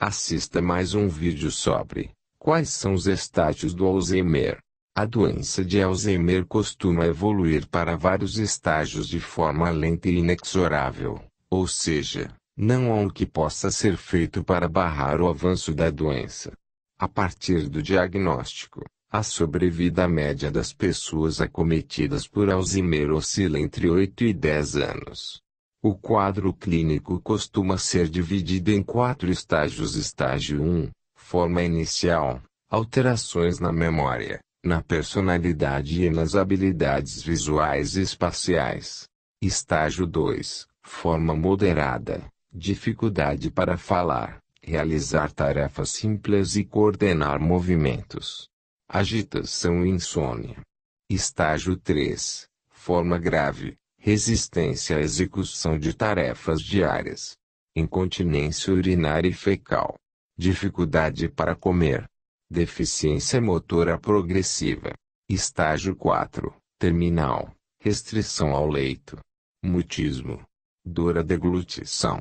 Assista mais um vídeo sobre quais são os estágios do Alzheimer. A doença de Alzheimer costuma evoluir para vários estágios de forma lenta e inexorável, ou seja, não há o que possa ser feito para barrar o avanço da doença. A partir do diagnóstico, a sobrevida média das pessoas acometidas por Alzheimer oscila entre 8 e 10 anos. O quadro clínico costuma ser dividido em quatro estágios: estágio 1, forma inicial, alterações na memória, na personalidade e nas habilidades visuais e espaciais. Estágio 2, forma moderada, dificuldade para falar, realizar tarefas simples e coordenar movimentos. Agitação e insônia. Estágio 3, forma grave, resistência à execução de tarefas diárias, incontinência urinária e fecal, dificuldade para comer, deficiência motora progressiva, estágio 4, terminal, restrição ao leito, mutismo, dor à deglutição,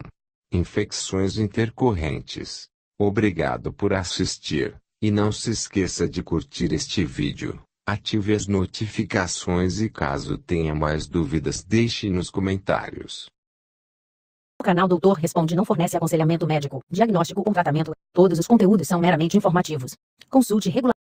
infecções intercorrentes. Obrigado por assistir, e não se esqueça de curtir este vídeo. Ative as notificações e caso tenha mais dúvidas, deixe nos comentários. O canal Doutor Responde não fornece aconselhamento médico, diagnóstico ou tratamento. Todos os conteúdos são meramente informativos. Consulte regularmente.